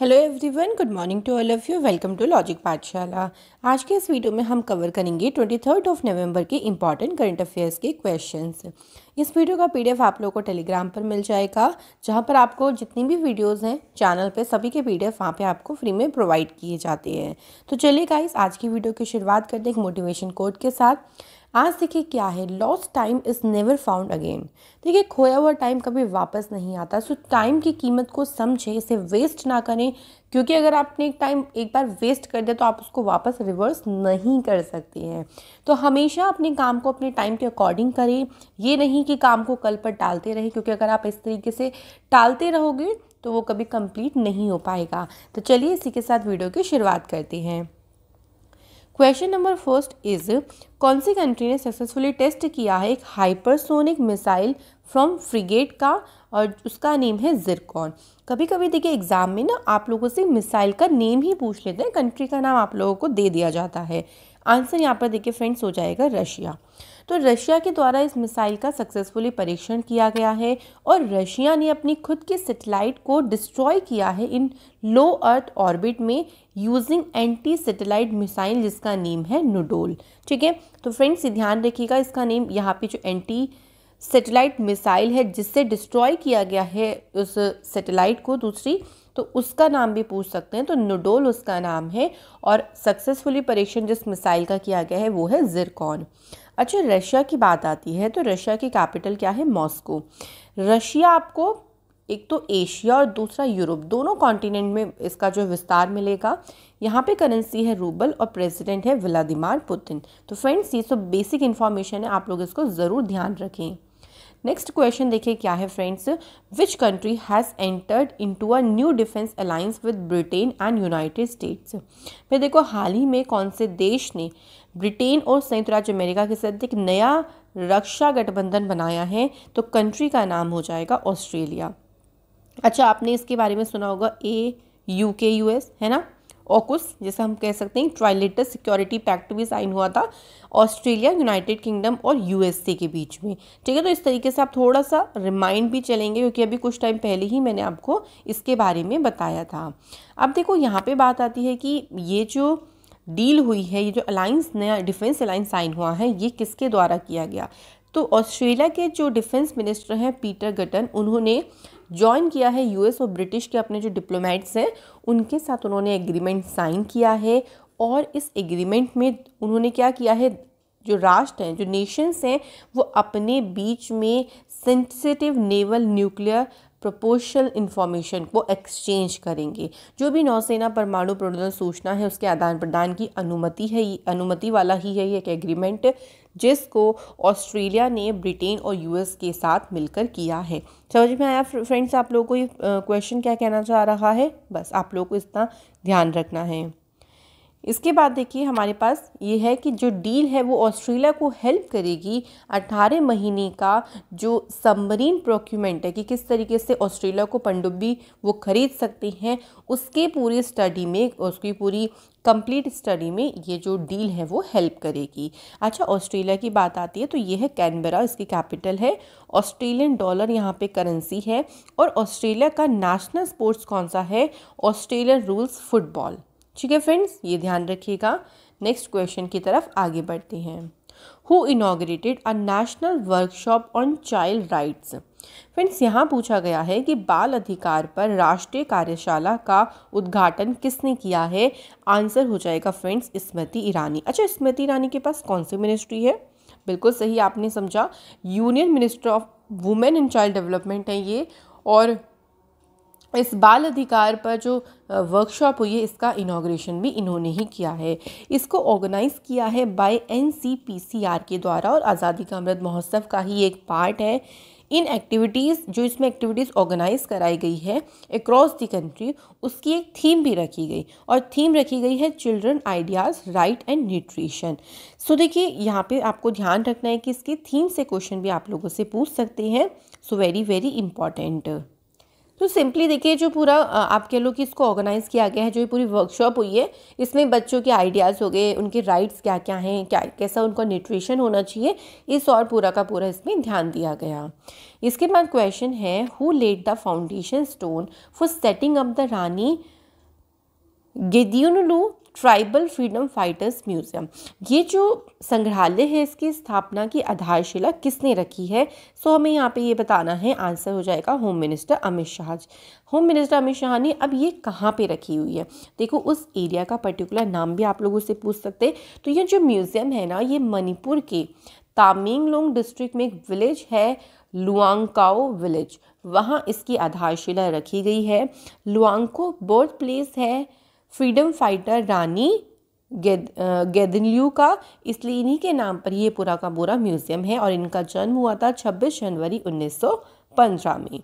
hello everyone good morning to all of you welcome to logic Pathshala आज के इस video में हम कवर करेंगे ट्वेंटी थर्ड ऑफ नवंबर के इंपॉर्टेंट करंट अफेयर्स के क्वेश्चंस इस वीडियो का पीडीएफ आप लोगों को टेलीग्राम पर मिल जाएगा जहां पर आपको जितनी भी वीडियोस हैं चैनल पे सभी के पी डी एफ वहाँ पर आपको फ्री में प्रोवाइड किए जाते हैं तो चलिए गाइस आज की वीडियो की शुरुआत करते हैं एक मोटिवेशन कोड के साथ आज देखिए क्या है lost time is never found again देखिए खोया हुआ टाइम कभी वापस नहीं आता सो टाइम की कीमत को समझें इसे वेस्ट ना करें क्योंकि अगर आपने एक टाइम एक बार वेस्ट कर दिया तो आप उसको वापस रिवर्स नहीं कर सकते हैं तो हमेशा अपने काम को अपने टाइम के अकॉर्डिंग करें ये नहीं कि काम को कल पर टालते रहें क्योंकि अगर आप इस तरीके से टालते रहोगे तो वो कभी कंप्लीट नहीं हो पाएगा तो चलिए इसी के साथ वीडियो की शुरुआत करते हैं क्वेश्चन नंबर फर्स्ट इज कौन सी कंट्री ने सक्सेसफुली टेस्ट किया है एक हाइपरसोनिक मिसाइल फ्रॉम फ्रिगेट का और उसका नेम है जिरकॉन कभी कभी देखिए एग्जाम में ना आप लोगों से मिसाइल का नेम ही पूछ लेते हैं कंट्री का नाम आप लोगों को दे दिया जाता है आंसर यहाँ पर देखिए फ्रेंड्स हो जाएगा रशिया तो रशिया के द्वारा इस मिसाइल का सक्सेसफुली परीक्षण किया गया है और रशिया ने अपनी खुद की सेटेलाइट को डिस्ट्रॉय किया है इन लो अर्थ ऑर्बिट में यूजिंग एंटी सेटेलाइट मिसाइल जिसका नेम है नुडोल ठीक है तो फ्रेंड्स ध्यान रखिएगा इसका नेम यहाँ पे जो एंटी सेटेलाइट मिसाइल है जिससे डिस्ट्रॉय किया गया है उस सेटेलाइट को दूसरी तो उसका नाम भी पूछ सकते हैं तो नुडोल उसका नाम है और सक्सेसफुली परीक्षण जिस मिसाइल का किया गया है वो है जिरकॉन अच्छा रशिया की बात आती है तो रशिया की कैपिटल क्या है मॉस्को रशिया आपको एक तो एशिया और दूसरा यूरोप दोनों कॉन्टिनेंट में इसका जो विस्तार मिलेगा यहाँ पे करेंसी है रूबल और प्रेसिडेंट है व्लादिमिर पुतिन तो फ्रेंड्स ये सब बेसिक इन्फॉर्मेशन है आप लोग इसको ज़रूर ध्यान रखें नेक्स्ट क्वेश्चन देखिए क्या है friends which country has entered to a new defence alliance with Britain and United States फिर देखो हाल ही में कौन से देश ने ब्रिटेन और संयुक्त राज्य अमेरिका के साथ एक नया रक्षा गठबंधन बनाया है तो कंट्री का नाम हो जाएगा ऑस्ट्रेलिया अच्छा आपने इसके बारे में सुना होगा A U K U S है ना ऑकुस जैसे हम कह सकते हैं ट्राइलेटर सिक्योरिटी पैक्ट भी साइन हुआ था ऑस्ट्रेलिया यूनाइटेड किंगडम और यूएसए के बीच में ठीक है तो इस तरीके से आप थोड़ा सा रिमाइंड भी चलेंगे क्योंकि अभी कुछ टाइम पहले ही मैंने आपको इसके बारे में बताया था अब देखो यहाँ पे बात आती है कि ये जो डील हुई है ये जो अलायंस नया डिफेंस अलायंस साइन हुआ है ये किसके द्वारा किया गया तो ऑस्ट्रेलिया के जो डिफेंस मिनिस्टर हैं पीटर गटन उन्होंने ज्वाइन किया है यूएस और ब्रिटिश के अपने जो डिप्लोमेट्स हैं उनके साथ उन्होंने एग्रीमेंट साइन किया है और इस एग्रीमेंट में उन्होंने क्या किया है जो राष्ट्र हैं जो नेशंस हैं वो अपने बीच में sensitive naval nuclear propulsion information को एक्सचेंज करेंगे जो भी नौसेना परमाणु प्रोडक्शन सूचना है उसके आदान प्रदान की अनुमति है अनुमति वाला ही है ये एक एग्रीमेंट जिसको ऑस्ट्रेलिया ने ब्रिटेन और यूएस के साथ मिलकर किया है समझ में आया फ्रेंड्स आप लोगों को ये क्वेश्चन क्या कहना चाह रहा है बस आप लोगों को इतना ध्यान रखना है इसके बाद देखिए हमारे पास ये है कि जो डील है वो ऑस्ट्रेलिया को हेल्प करेगी 18 महीने का जो सबमरीन प्रोक्यूमेंट है कि किस तरीके से ऑस्ट्रेलिया को पनडुब्बी वो ख़रीद सकते हैं उसके पूरी स्टडी में उसकी पूरी कंप्लीट स्टडी में ये जो डील है वो हेल्प करेगी अच्छा ऑस्ट्रेलिया की बात आती है तो ये है कैनबरा इसकी कैपिटल है ऑस्ट्रेलियन डॉलर यहाँ पे करेंसी है और ऑस्ट्रेलिया का नेशनल स्पोर्ट्स कौन सा है ऑस्ट्रेलियन रूल्स फुटबॉल ठीक है फ्रेंड्स ये ध्यान रखिएगा नेक्स्ट क्वेश्चन की तरफ आगे बढ़ते हैं who inaugurated a national workshop on child rights friends यहाँ पूछा गया है कि बाल अधिकार पर राष्ट्रीय कार्यशाला का उद्घाटन किसने किया है आंसर हो जाएगा फ्रेंड्स स्मृति ईरानी अच्छा स्मृति ईरानी के पास कौन सी मिनिस्ट्री है बिल्कुल सही आपने समझा union minister of women and child development है ये और इस बाल अधिकार पर जो वर्कशॉप हुई है इसका इनाग्रेशन भी इन्होंने ही किया है इसको ऑर्गेनाइज़ किया है बाय एनसीपीसीआर के द्वारा और आज़ादी का अमृत महोत्सव का ही एक पार्ट है इन एक्टिविटीज़ जो इसमें एक्टिविटीज़ ऑर्गेनाइज कराई गई है अक्रॉस दी कंट्री उसकी एक थीम भी रखी गई और थीम रखी गई है children ideas right and nutrition so देखिए यहाँ पे आपको ध्यान रखना है कि इसकी थीम से क्वेश्चन भी आप लोगों से पूछ सकते हैं सो वेरी वेरी इंपॉर्टेंट तो सिंपली देखिए जो पूरा आप कह लो कि इसको ऑर्गेनाइज़ किया गया है जो ये पूरी वर्कशॉप हुई है इसमें बच्चों के आइडियाज़ हो गए उनके राइट्स क्या क्या हैं क्या कैसा उनका न्यूट्रिशन होना चाहिए इस और पूरा का पूरा इसमें ध्यान दिया गया इसके बाद क्वेश्चन है who laid the foundation stone for setting up the Rani Gaidinliu tribal freedom fighters museum ये जो संग्रहालय है इसकी स्थापना की आधारशिला किसने रखी है सो हमें यहाँ पे ये बताना है आंसर हो जाएगा home minister Amit Shah home minister Amit Shah ने अब ये कहाँ पे रखी हुई है देखो उस एरिया का पर्टिकुलर नाम भी आप लोगों से पूछ सकते हैं तो ये जो म्यूज़ियम है ना ये मणिपुर के तामेंगलोंग डिस्ट्रिक्ट में एक विलेज है लुआंगकाओ विलेज वहाँ इसकी आधारशिला रखी गई है लुआंगको बर्थ प्लेस है फ्रीडम फाइटर रानी गेद गेदनल्यू का इसलिए इन्हीं के नाम पर ये पूरा का पूरा म्यूज़ियम है और इनका जन्म हुआ था 26 जनवरी 1915 में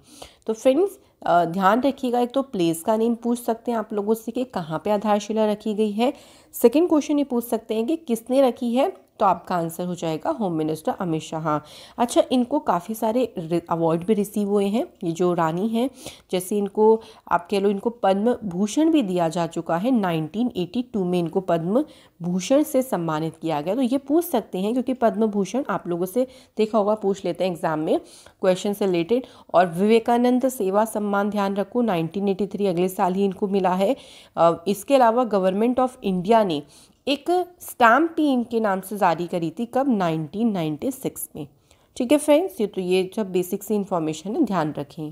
तो फ्रेंड्स ध्यान रखिएगा एक तो प्लेस का नेम पूछ सकते हैं आप लोगों से कि कहाँ पे आधारशिला रखी गई है सेकंड क्वेश्चन ये पूछ सकते हैं कि किसने रखी है तो आपका आंसर हो जाएगा होम मिनिस्टर अमित शाह अच्छा इनको काफ़ी सारे अवार्ड भी रिसीव हुए हैं ये जो रानी हैं जैसे इनको आप कह लो इनको पद्म भूषण भी दिया जा चुका है 1982 में इनको पद्म भूषण से सम्मानित किया गया तो ये पूछ सकते हैं क्योंकि पद्म भूषण आप लोगों से देखा होगा पूछ लेते हैं एग्जाम में क्वेश्चन से रिलेटेड और विवेकानंद सेवा सम्मान ध्यान रखो 1983 अगले साल ही इनको मिला है इसके अलावा गवर्नमेंट ऑफ इंडिया ने एक स्टैम्प भी इनके नाम से जारी करी थी कब 1996 में ठीक है फ्रेंड्स ये तो ये जब बेसिक सी इन्फॉर्मेशन है ध्यान रखें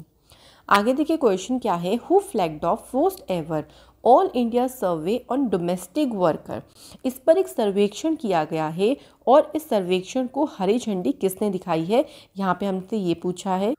आगे देखिए क्वेश्चन क्या है who flagged off first ever all India survey on domestic worker इस पर एक सर्वेक्षण किया गया है और इस सर्वेक्षण को हरी झंडी किसने दिखाई है यहाँ पे हमसे ये पूछा है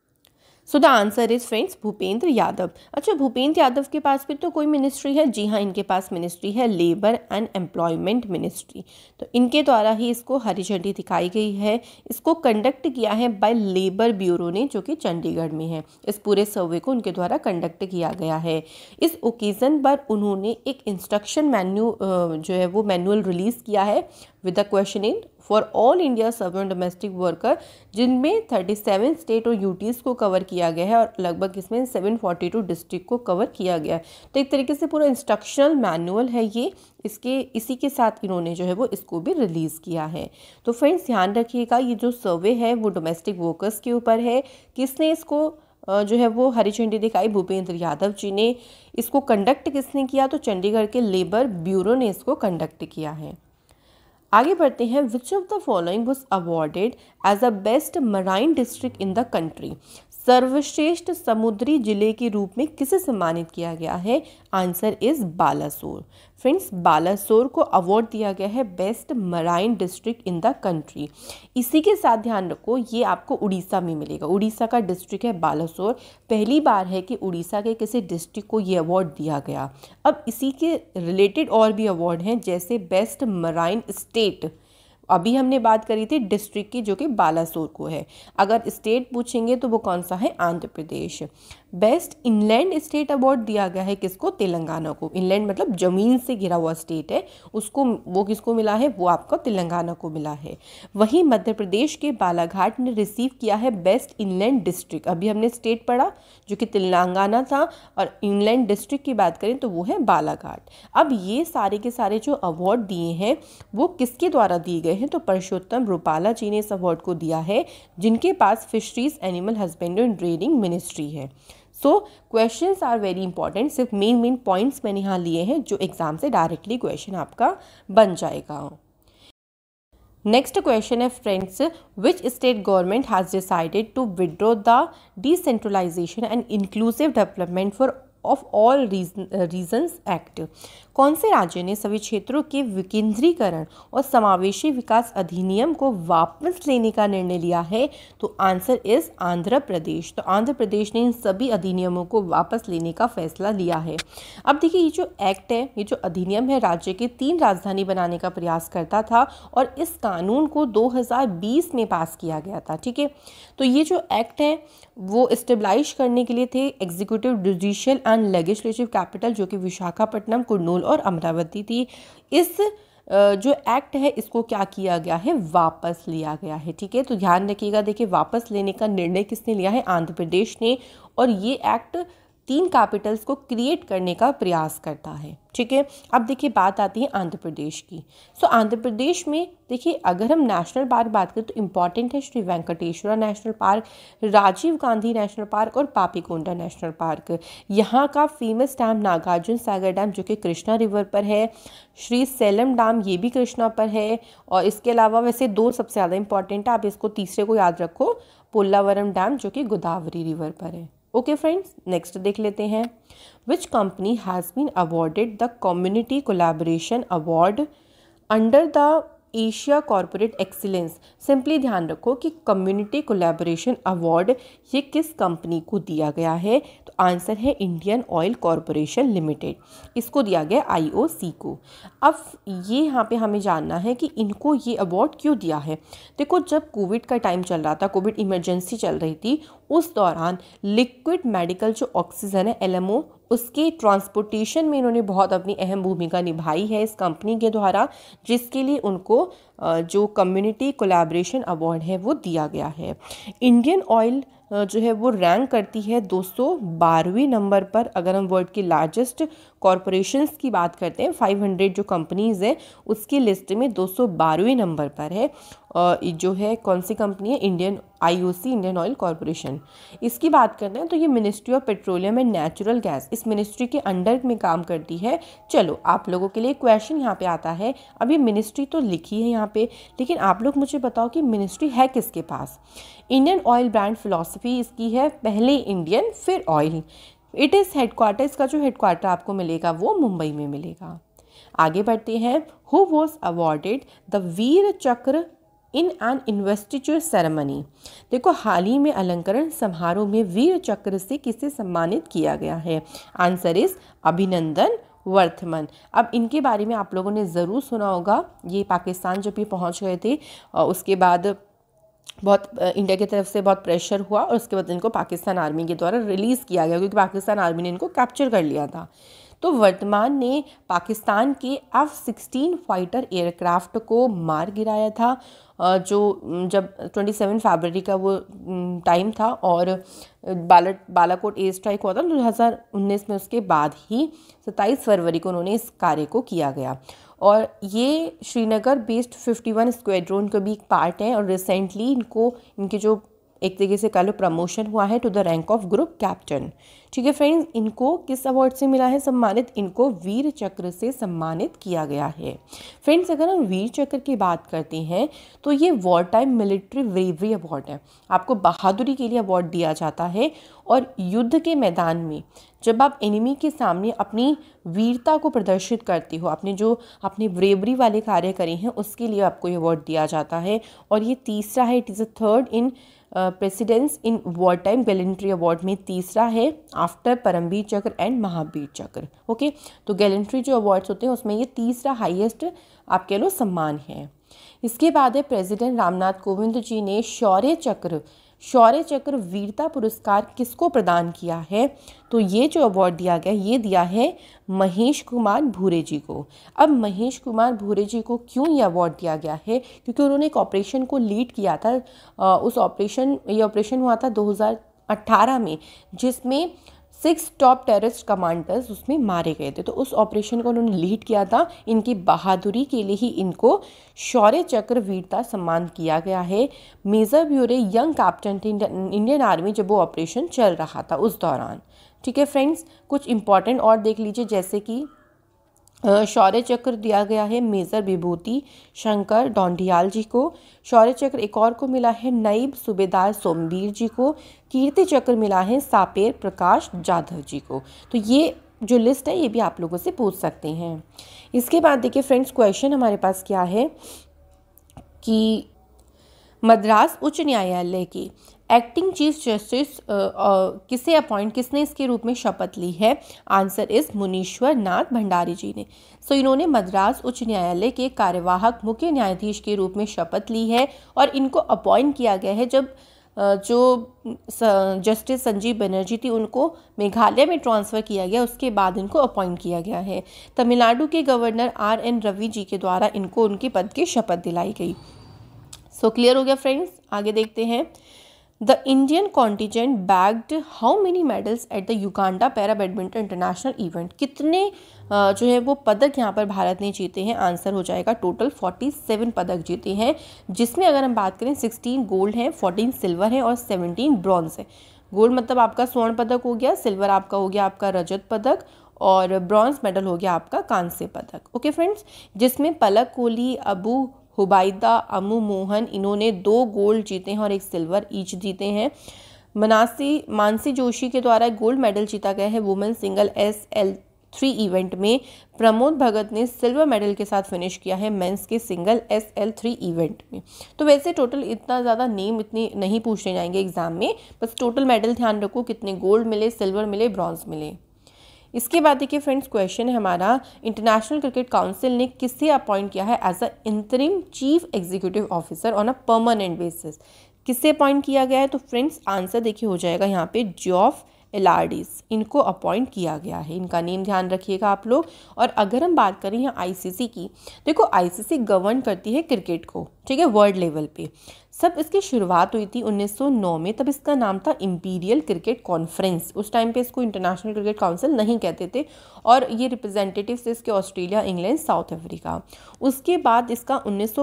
so the answer is friends Bhupender Yadav अच्छा भूपेंद्र यादव के पास भी तो कोई मिनिस्ट्री है जी हाँ इनके पास मिनिस्ट्री है लेबर एंड एम्प्लॉयमेंट मिनिस्ट्री तो इनके द्वारा ही इसको हरी झंडी दिखाई गई है इसको कंडक्ट किया है बाय लेबर ब्यूरो ने जो कि चंडीगढ़ में है इस पूरे सर्वे को उनके द्वारा कंडक्ट किया गया है इस ओकेज़न पर उन्होंने एक इंस्ट्रक्शन मैन्यू जो है वो मैनुअल रिलीज़ किया है with the question in for all India servant domestic worker जिनमें 37 स्टेट और यूटीज़ को कवर किया गया है और लगभग इसमें 742 डिस्ट्रिक्ट को कवर किया गया है तो एक तरीके से पूरा इंस्ट्रक्शनल मैनुअल है ये इसके इसी के साथ इन्होंने जो है वो इसको भी रिलीज़ किया है तो फ्रेंड्स ध्यान रखिएगा ये जो सर्वे है वो डोमेस्टिक वर्कर्स के ऊपर है किसने इसको जो है वो हरी झंडी दिखाई भूपेंद्र यादव जी ने इसको कंडक्ट किसने किया तो चंडीगढ़ के लेबर ब्यूरो ने इसको कंडक्ट किया है आगे बढ़ते हैं which of the following was awarded as the best marine district in the country सर्वश्रेष्ठ समुद्री जिले के रूप में किसे सम्मानित किया गया है answer is Balasore friends Balasore को अवार्ड दिया गया है best marine district in the country इसी के साथ ध्यान रखो ये आपको उड़ीसा में मिलेगा उड़ीसा का डिस्ट्रिक्ट है बालासोर पहली बार है कि उड़ीसा के किसी डिस्ट्रिक्ट को ये अवार्ड दिया गया अब इसी के रिलेटेड और भी अवार्ड हैं जैसे बेस्ट मराइन स्टेट अभी हमने बात करी थी डिस्ट्रिक्ट की जो कि बालासोर को है अगर स्टेट पूछेंगे तो वो कौन सा है Andhra Pradesh best inland state award दिया गया है किसको तेलंगाना को इनलैंड मतलब जमीन से घिरा हुआ स्टेट है उसको वो किसको मिला है वो आपको तेलंगाना को मिला है वहीं मध्य प्रदेश के बालाघाट ने रिसीव किया है बेस्ट इनलैंड डिस्ट्रिक्ट अभी हमने स्टेट पढ़ा जो कि तेलंगाना था और इनलैंड डिस्ट्रिक्ट की बात करें तो वो है बालाघाट अब ये सारे के सारे जो अवार्ड दिए हैं वो किसके द्वारा दिए गए हैं तो परशोत्तम रूपाला जी ने इस अवार्ड को दिया है जिनके पास fisheries animal husbandry and trading ministry है so question are very important सिर्फ मेन मेन पॉइंट्स मैंने यहाँ लिए हैं जो एग्ज़ाम से डायरेक्टली क्वेश्चन आपका बन जाएगा नेक्स्ट क्वेश्चन है friends which state government has decided to withdraw the decentralisation and inclusive development for of all regions act कौन से राज्य ने सभी क्षेत्रों के विकेंद्रीकरण और समावेशी विकास अधिनियम को वापस लेने का निर्णय लिया है तो आंसर इज आंध्र प्रदेश तो आंध्र प्रदेश ने इन सभी अधिनियमों को वापस लेने का फैसला लिया है अब देखिए ये जो एक्ट है ये जो अधिनियम है राज्य के तीन राजधानी बनाने का प्रयास करता था और इस कानून को दो में पास किया गया था ठीक है तो ये जो एक्ट है वो इस्टेब्लाइश करने के लिए थे executive judicial and legislative capital जो कि विशाखापट्टनम कुर्नूल और अमरावती थी इस जो एक्ट है इसको क्या किया गया है वापस लिया गया है ठीक है तो ध्यान रखिएगा देखिए वापस लेने का निर्णय किसने लिया है आंध्र प्रदेश ने और ये एक्ट तीन कैपिटल्स को क्रिएट करने का प्रयास करता है ठीक है अब देखिए बात आती है आंध्र प्रदेश की सो so, आंध्र प्रदेश में देखिए अगर हम नेशनल पार्क बात करें तो इम्पॉर्टेंट है Shri Venkateswara national park Rajiv Gandhi national park और पापीकोंडा नेशनल पार्क यहाँ का famous dam Nagarjuna Sagar dam जो कि कृष्णा रिवर पर है श्री सेलम डैम ये भी कृष्णा पर है और इसके अलावा वैसे दो सबसे ज़्यादा इंपॉर्टेंट है आप इसको तीसरे को याद रखो पोलावरम डैम जो कि गोदावरी रिवर पर है ओके फ्रेंड्स नेक्स्ट देख लेते हैं which company has been awarded the community collaboration award under the Asia corporate excellence simply ध्यान रखो कि कम्युनिटी कोलेबोरेशन अवार्ड ये किस कंपनी को दिया गया है तो आंसर है इंडियन ऑयल कॉरपोरेशन लिमिटेड इसको दिया गया आईओसी को अब ये यहाँ पे हमें जानना है कि इनको ये अवार्ड क्यों दिया है देखो जब कोविड का टाइम चल रहा था कोविड इमरजेंसी चल रही थी उस दौरान लिक्विड मेडिकल जो ऑक्सीजन है एल उसके ट्रांसपोर्टेशन में इन्होंने बहुत अपनी अहम भूमिका निभाई है इस कंपनी के द्वारा जिसके लिए उनको जो कम्युनिटी कोलैबोरेशन अवार्ड है वो दिया गया है इंडियन ऑयल जो है वो रैंक करती है दो नंबर पर अगर हम वर्ल्ड की लार्जेस्ट कॉरपोरेशंस की बात करते हैं 500 जो कंपनीज़ है उसकी लिस्ट में दो बारहवें नंबर पर है और जो है कौन सी कंपनी है Indian IOC Indian oil corporation इसकी बात करते हैं तो ये ministry of petroleum and natural gas इस मिनिस्ट्री के अंडर में काम करती है चलो आप लोगों के लिए क्वेश्चन यहाँ पे आता है अब ये मिनिस्ट्री तो लिखी है यहाँ पे लेकिन आप लोग मुझे बताओ कि मिनिस्ट्री है किसके पास इंडियन ऑयल ब्रांड फिलोसफी इसकी है पहले इंडियन फिर ऑयल इट इज़ हेडक्वार्टर इसका जो हेडक्वार्टर आपको मिलेगा वो मुंबई में मिलेगा आगे बढ़ते हैं who was awarded the Vir Chakra in N investiture ceremony देखो हाल ही में अलंकरण समारोह में वीर चक्र से किसे सम्मानित किया गया है आंसर इज अभिनंदन वर्थमन अब इनके बारे में आप लोगों ने ज़रूर सुना होगा ये पाकिस्तान जब ये पहुंच गए थे उसके बाद बहुत इंडिया की तरफ से बहुत प्रेशर हुआ और उसके बाद इनको पाकिस्तान आर्मी के द्वारा रिलीज़ किया गया क्योंकि पाकिस्तान आर्मी ने इनको कैप्चर कर लिया था तो वर्तमान ने पाकिस्तान के एफ़ सिक्सटीन फाइटर एयरक्राफ्ट को मार गिराया था जो जब 27 फरवरी का वो टाइम था और बालट बालाकोट एयर स्ट्राइक हुआ था दो हज़ार उन्नीस में उसके बाद ही 27 फरवरी को उन्होंने इस कार्य को किया गया और ये Srinagar based fifty one squadron का भी एक पार्ट है और रिसेंटली इनको इनके जो एक तरीके से कह लो प्रमोशन हुआ है to the rank of group captain ठीक है फ्रेंड्स इनको किस अवार्ड से मिला है सम्मानित इनको वीर चक्र से सम्मानित किया गया है फ्रेंड्स अगर हम वीर चक्र की बात करते हैं तो ये war time military bravery award है आपको बहादुरी के लिए अवार्ड दिया जाता है और युद्ध के मैदान में जब आप एनिमी के सामने अपनी वीरता को प्रदर्शित करते हो अपने जो अपने ब्रेवरी वाले कार्य करे हैं उसके लिए आपको ये अवार्ड दिया जाता है और ये तीसरा है it is a third in precedence in war time gallantry award में तीसरा है आफ्टर परमवीर चक्र एंड महावीर चक्र ओके तो गैलेंट्री जो अवार्ड्स होते हैं उसमें ये तीसरा हाईएस्ट आप कह लो सम्मान है इसके बाद है प्रेसिडेंट रामनाथ कोविंद जी ने शौर्य चक्र शौर्य चक्र वीरता पुरस्कार किसको प्रदान किया है तो ये जो अवार्ड दिया गया ये दिया है महेश कुमार भूरे जी को अब महेश कुमार भूरे जी को क्यों ये अवार्ड दिया गया है क्योंकि उन्होंने एक ऑपरेशन को लीड किया था उस ऑपरेशन ये ऑपरेशन हुआ था 2018 में जिसमें सिक्स टॉप टेररिस्ट कमांडर्स उसमें मारे गए थे तो उस ऑपरेशन को उन्होंने लीड किया था इनकी बहादुरी के लिए ही इनको शौर्य चक्र वीरता सम्मान किया गया है मेजर ब्यूरे यंग कैप्टन थे इंडियन आर्मी जब वो ऑपरेशन चल रहा था उस दौरान ठीक है फ्रेंड्स कुछ इंपॉर्टेंट और देख लीजिए जैसे कि शौर्य चक्र दिया गया है मेजर विभूति शंकर डोंडियाल जी को शौर्य चक्र एक और को मिला है नईब सूबेदार सोमवीर जी को कीर्ति चक्र मिला है सापेर प्रकाश जाधव जी को तो ये जो लिस्ट है ये भी आप लोगों से पूछ सकते हैं इसके बाद देखिए फ्रेंड्स क्वेश्चन हमारे पास क्या है कि मद्रास उच्च न्यायालय की एक्टिंग चीफ जस्टिस किसे अपॉइंट किसने इसके रूप में शपथ ली है आंसर इज मुनीश्वर नाथ भंडारी जी ने सो so, इन्होंने मद्रास उच्च न्यायालय के कार्यवाहक मुख्य न्यायाधीश के रूप में शपथ ली है और इनको अपॉइंट किया गया है जब uh, जो जस्टिस संजीव बनर्जी थी उनको मेघालय में ट्रांसफ़र किया गया उसके बाद इनको अपॉइंट किया गया है तमिलनाडु के गवर्नर आर एन रवि जी के द्वारा इनको उनके पद की शपथ दिलाई गई सो so, क्लियर हो गया फ्रेंड्स आगे देखते हैं the Indian contingent bagged how many medals at the Uganda para badminton international event कितने जो है वो पदक यहाँ पर भारत ने जीते हैं आंसर हो जाएगा टोटल 47 पदक जीते हैं जिसमें अगर हम बात करें 16 गोल्ड हैं 14 सिल्वर हैं और 17 ब्रॉन्ज है गोल्ड मतलब आपका स्वर्ण पदक हो गया सिल्वर आपका हो गया आपका रजत पदक और ब्रॉन्ज मेडल हो गया आपका कांस्य पदक ओके फ्रेंड्स जिसमें पलक कोहली अबू हुबैदा अमू मोहन इन्होंने दो गोल्ड जीते हैं और एक सिल्वर ईच जीते हैं मनासी मानसी जोशी के द्वारा गोल्ड मेडल जीता गया है women single S L three event में प्रमोद भगत ने सिल्वर मेडल के साथ फिनिश किया है मेंस के single S L three event में तो वैसे टोटल इतना ज़्यादा नेम इतने नहीं पूछे जाएंगे एग्जाम में बस टोटल मेडल ध्यान रखो कितने गोल्ड मिले सिल्वर मिले ब्रॉन्ज मिले इसके बाद देखिए फ्रेंड्स क्वेश्चन है हमारा इंटरनेशनल क्रिकेट काउंसिल ने किसे अपॉइंट किया है as a interim chief executive officer on a permanent basis किससे अपॉइंट किया गया है तो फ्रेंड्स आंसर देखिए हो जाएगा यहाँ पे जॉफ एलआरडीज इनको अपॉइंट किया गया है इनका नेम ध्यान रखिएगा आप लोग और अगर हम बात करें यहाँ आईसीसी की देखो आईसीसी गवर्न करती है क्रिकेट को ठीक है वर्ल्ड लेवल पे सब इसकी शुरुआत हुई थी 1909 में तब इसका नाम था इम्पीरियल क्रिकेट कॉन्फ्रेंस उस टाइम पे इसको इंटरनेशनल क्रिकेट काउंसिल नहीं कहते थे और ये रिप्रेजेंटेटिव्स थे इसके ऑस्ट्रेलिया इंग्लैंड साउथ अफ्रीका उसके बाद इसका उन्नीस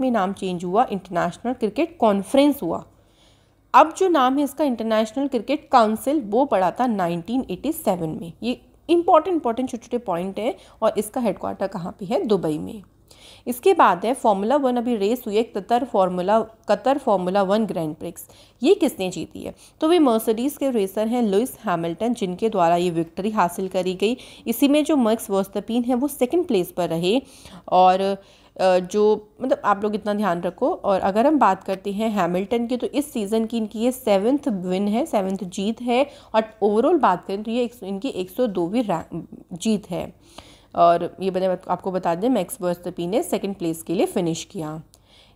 में नाम चेंज हुआ इंटरनेशनल क्रिकेट कॉन्फ्रेंस हुआ अब जो नाम है इसका इंटरनेशनल क्रिकेट काउंसिल वो पड़ा था 1987 में ये इंपॉर्टेंट इंपॉर्टेंट छोटे छोटे पॉइंट है और इसका हेडक्वार्टर कहाँ पे है दुबई में इसके बाद है फॉर्मूला वन अभी रेस हुई है Qatar formula Qatar formula one grand prix ये किसने जीती है तो वे मर्सडीज़ के रेसर हैं लुइस हैमिल्टन जिनके द्वारा ये विक्ट्री हासिल करी गई इसी में जो मक्स वर्स्तपीन है वो सेकेंड प्लेस पर रहे और जो मतलब आप लोग इतना ध्यान रखो और अगर हम बात करते हैं हैमिल्टन की तो इस सीज़न की इनकी ये सेवन्थ विन है सेवन्थ जीत है और ओवरऑल बात करें तो ये इनकी एक सौ दोवीं जीत है और ये मैंने आपको बता दें मैक्स वर्स्तपी ने सेकेंड प्लेस के लिए फिनिश किया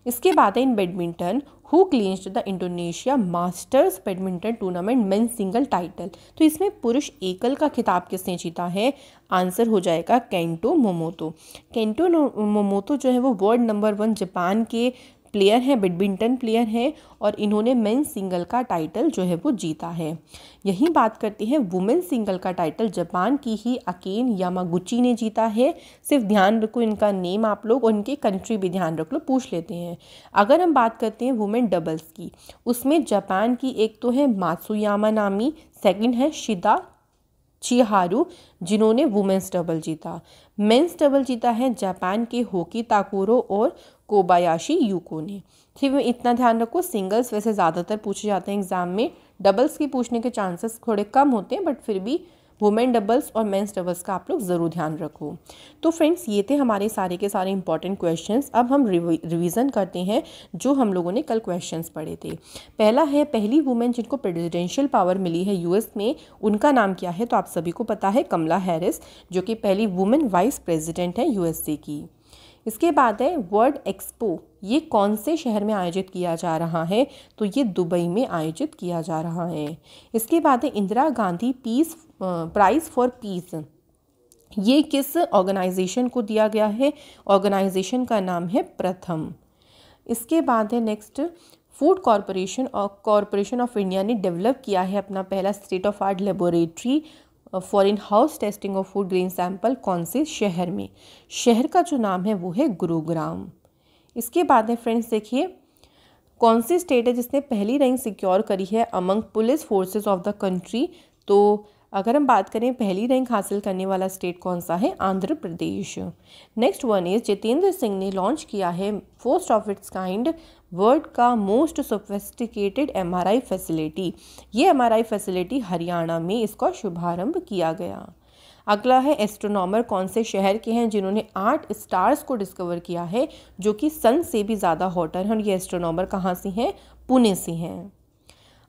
इसके बाद है in badminton who clinched the Indonesia masters badminton tournament men single title तो इसमें पुरुष एकल का खिताब किसने जीता है आंसर हो जाएगा कैंटो मोमोतो कैंटो मोमोतो जो है वो वर्ल्ड नंबर वन जापान के प्लेयर हैं बैडमिंटन प्लेयर हैं और इन्होंने मेन सिंगल का टाइटल जो है वो जीता है यही बात करते हैं वुमेन सिंगल का टाइटल जापान की ही अकेन यामागुची ने जीता है सिर्फ ध्यान रखो इनका नेम आप लोग और इनके कंट्री भी ध्यान रख लो पूछ लेते हैं अगर हम बात करते हैं वुमेन डबल्स की उसमें जापान की एक तो है मासुयामा नामी सेकेंड है शिदा चिहारू जिन्होंने वुमेंस डबल जीता मेंस डबल जीता है जापान के होकी ताकुरो और कोबायाशी यूको ने है इतना ध्यान रखो सिंगल्स वैसे ज़्यादातर पूछे जाते हैं एग्ज़ाम में डबल्स की पूछने के चांसेस थोड़े कम होते हैं बट फिर भी वुमेन डबल्स और मेंस डबल्स का आप लोग ज़रूर ध्यान रखो तो फ्रेंड्स ये थे हमारे सारे के सारे इंपॉर्टेंट क्वेश्चंस अब हम रिवीजन करते हैं जो हम लोगों ने कल क्वेश्चंस पढ़े थे पहला है पहली वुमेन जिनको प्रेजिडेंशियल पावर मिली है यूएस में उनका नाम क्या है तो आप सभी को पता है कमला हैरिस जो कि पहली वुमेन वाइस प्रेजिडेंट है यूएसए की इसके बाद है वर्ल्ड एक्सपो ये कौन से शहर में आयोजित किया जा रहा है तो ये दुबई में आयोजित किया जा रहा है इसके बाद है Indira Gandhi peace prize for peace ये किस ऑर्गेनाइजेशन को दिया गया है ऑर्गेनाइजेशन का नाम है प्रथम इसके बाद है नेक्स्ट फूड कॉरपोरेशन और कॉरपोरेशन ऑफ इंडिया ने डेवलप किया है अपना पहला state of art laboratory for in house testing of food green sample कौन से शहर में शहर का जो नाम है वो है गुरुग्राम इसके बाद है फ्रेंड्स देखिए कौन सी स्टेट है जिसने पहली रैंक सिक्योर करी है among police forces of the country तो अगर हम बात करें पहली रैंक हासिल करने वाला स्टेट कौन सा है Andhra Pradesh next one is Jitendra Singh ने लॉन्च किया है first of its kind world का मोस्ट सोफेस्टिकेटेड एमआरआई फैसिलिटी ये एमआरआई फैसिलिटी हरियाणा में इसका शुभारंभ किया गया अगला है एस्ट्रोनॉमर कौन से शहर के हैं जिन्होंने आठ स्टार्स को डिस्कवर किया है जो कि सन से भी ज़्यादा हॉटर हैं और ये एस्ट्रोनॉमर कहाँ से हैं पुणे से हैं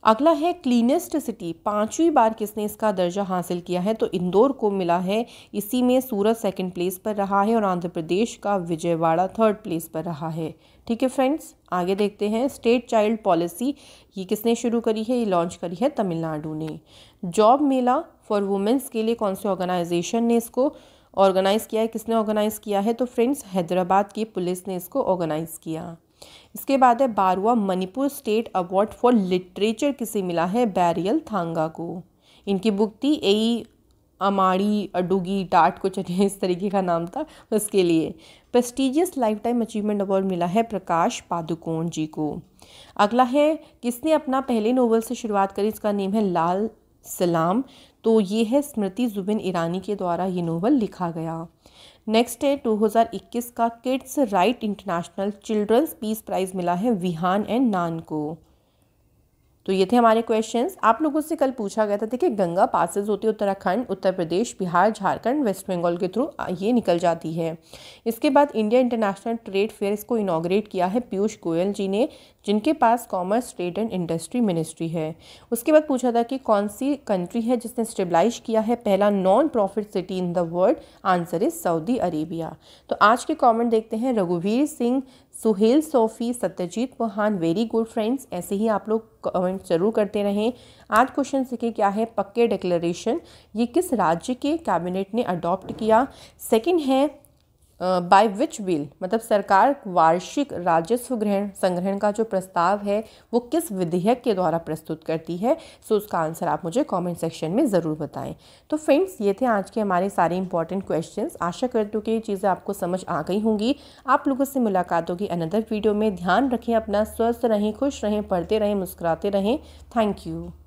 अगला है क्लीनेस्ट सिटी पाँचवीं बार किसने इसका दर्जा हासिल किया है तो इंदौर को मिला है इसी में सूरत सेकंड प्लेस पर रहा है और आंध्र प्रदेश का विजयवाड़ा थर्ड प्लेस पर रहा है ठीक है फ्रेंड्स आगे देखते हैं स्टेट चाइल्ड पॉलिसी ये किसने शुरू करी है ये लॉन्च करी है तमिलनाडु ने जॉब मेला फॉर वुमेंस के लिए कौन से ऑर्गेनाइजेशन ने इसको ऑर्गेनाइज़ किया है किसने ऑर्गेनाइज़ किया है तो फ्रेंड्स हैदराबाद की पुलिस ने इसको ऑर्गेनाइज़ किया इसके बाद है बारवा Manipur state award for literature किसे मिला है बैरियल थांगा को इनकी बुक थी ए अमाड़ी अडुगी डाट चले इस तरीके का नाम था उसके लिए prestigious life time achievement award मिला है प्रकाश पादुकोण जी को अगला है किसने अपना पहले नोवेल से शुरुआत करी इसका नेम है लाल सलाम तो ये है स्मृति जुबिन ईरानी के द्वारा ये नोवेल लिखा गया नेक्स्ट है 2021 का kids rights international children's peace prize मिला है विहान एंड नान को तो ये थे हमारे क्वेश्चंस आप लोगों से कल पूछा गया था देखिए गंगा पासेज होती है उत्तराखंड उत्तर प्रदेश बिहार झारखंड वेस्ट बंगाल के थ्रू ये निकल जाती है इसके बाद इंडिया इंटरनेशनल ट्रेड फेयर इसको इनाग्रेट किया है पीयूष गोयल जी ने जिनके पास commerce trade and industry ministry है उसके बाद पूछा था कि कौन सी कंट्री है जिसने स्टेबलाइज किया है पहला non profit city in the world answer is Saudi Arabia तो आज के कॉमेंट देखते हैं रघुवीर Singh Suhail Sofi Satyajit Mohan very good friends ऐसे ही आप लोग कमेंट जरूर करते रहें आठ क्वेश्चन सीखें क्या है पक्के डिक्लेरेशन ये किस राज्य के कैबिनेट ने अडॉप्ट किया सेकंड है बाय विच विल मतलब सरकार वार्षिक राजस्व ग्रहण संग्रहण का जो प्रस्ताव है वो किस विधेयक के द्वारा प्रस्तुत करती है सो उसका आंसर आप मुझे कमेंट सेक्शन में ज़रूर बताएं तो फ्रेंड्स ये थे आज के हमारे सारे इंपॉर्टेंट क्वेश्चंस आशा करती हूँ कि ये चीज़ें आपको समझ आ गई होंगी आप लोगों से मुलाकात होगी अनदर वीडियो में ध्यान रखें अपना स्वस्थ रहें खुश रहें पढ़ते रहें मुस्कुराते रहें थैंक यू